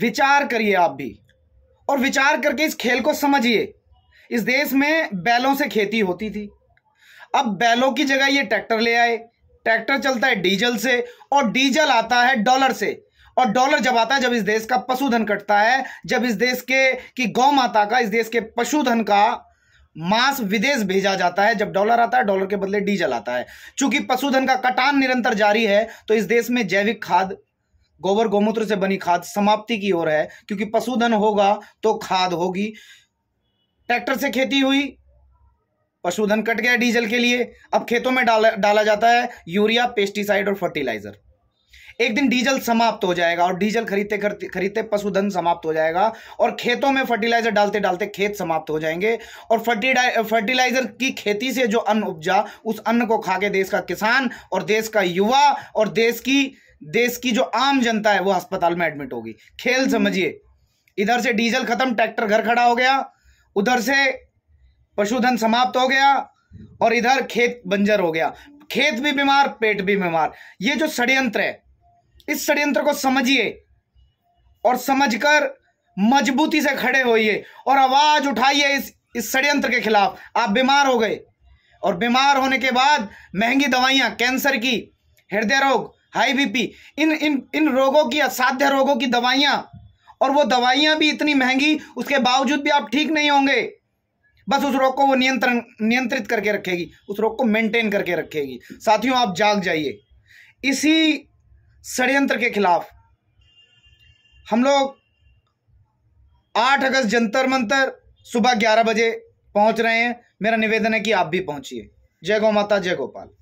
विचार करिए आप भी और विचार करके इस खेल को समझिए इस देश में बैलों से खेती होती थी अब बैलों की जगह ये ट्रैक्टर ले आए ट्रैक्टर चलता है डीजल से और डीजल आता है डॉलर से और डॉलर जब आता है जब इस देश का पशुधन कटता है जब इस देश के की गौ माता का इस देश के पशुधन का मांस विदेश भेजा जाता है जब डॉलर आता है डॉलर के बदले डीजल आता है चूंकि पशुधन का कटान निरंतर जारी है तो इस देश में जैविक खाद गोबर गोमूत्र से बनी खाद समाप्ति की ओर है क्योंकि पशुधन होगा तो खाद होगी ट्रैक्टर से खेती हुई पशुधन कट गया डीजल के लिए अब खेतों में डाला डाला जाता है यूरिया पेस्टिसाइड और फर्टिलाइजर एक दिन डीजल समाप्त हो जाएगा और डीजल खरीदते खरीदते पशुधन समाप्त हो जाएगा और खेतों में फर्टिलाइजर डालते डालते खेत समाप्त हो जाएंगे और फर्टिलाइजर की खेती से जो अन्न उपजा उस अन्न को खा के देश का किसान और देश का युवा और देश की देश की जो आम जनता है वो अस्पताल में एडमिट होगी खेल हम्म। समझिए इधर से डीजल खत्म ट्रैक्टर घर खड़ा हो गया उधर से पशुधन समाप्त हो गया और इधर खेत बंजर हो गया खेत भी बीमार पेट भी बीमार ये जो षड्यंत्र है इस षड्यंत्र को समझिए और समझकर मजबूती से खड़े होइए और आवाज उठाइए इस इस षड्यंत्र के खिलाफ आप बीमार हो गए और बीमार होने के बाद महंगी दवाइयां कैंसर की हृदय रोग हाई बीपी इन इन इन रोगों की असाध्य रोगों की दवाइयाँ और वो दवाइयाँ भी इतनी महंगी उसके बावजूद भी आप ठीक नहीं होंगे बस उस रोग को वो नियंत्रण नियंत्रित करके रखेगी उस रोग को मेंटेन करके रखेगी साथियों आप जाग जाइए इसी षड्यंत्र के खिलाफ हम लोग आठ अगस्त जंतर मंतर सुबह ग्यारह बजे पहुंच रहे हैं मेरा निवेदन है कि आप भी पहुंचिए जय गौ माता जय गोपाल